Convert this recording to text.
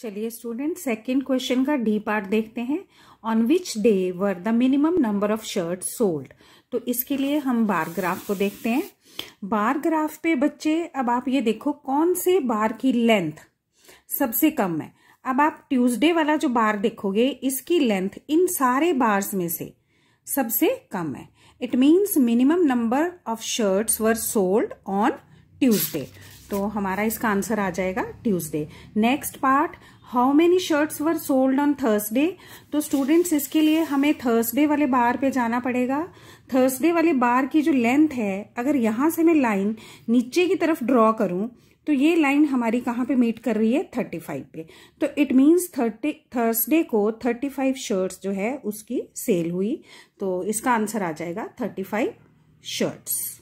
चलिए student second question का D part देखते हैं on which day were the minimum number of shirt sold तो इसके लिए हम बार ग्राफ को देखते हैं बार ग्राफ पे बच्चे अब आप ये देखो कौन से बार की लेंथ सबसे कम है अब आप ट्यूसडे वाला जो बार देखोगे इसकी लेंथ इन सारे बार्स में से सबसे कम है it means minimum number of shirts were sold on Tuesday तो हमारा इसका आंसर आ जाएगा Tuesday next part how many shirts were sold on Thursday तो स्टूडेंट्स इसके लिए हमें थर्सडे वाले बार पे जाना पड़ेगा थर्सडे वाले बार की जो लेंथ है अगर यहां से मैं लाइन नीचे की तरफ ड्रॉ करूं तो ये लाइन हमारी कहाँ पे मीट कर रही है थर्टी फाइव पे तो इट मीन्स थर्टी थर्सडे को थर्टी फाइव शर्ट्स जो है उसकी सेल हुई तो इसका आंसर आ जाएगा थर्टी फाइव शर्ट्स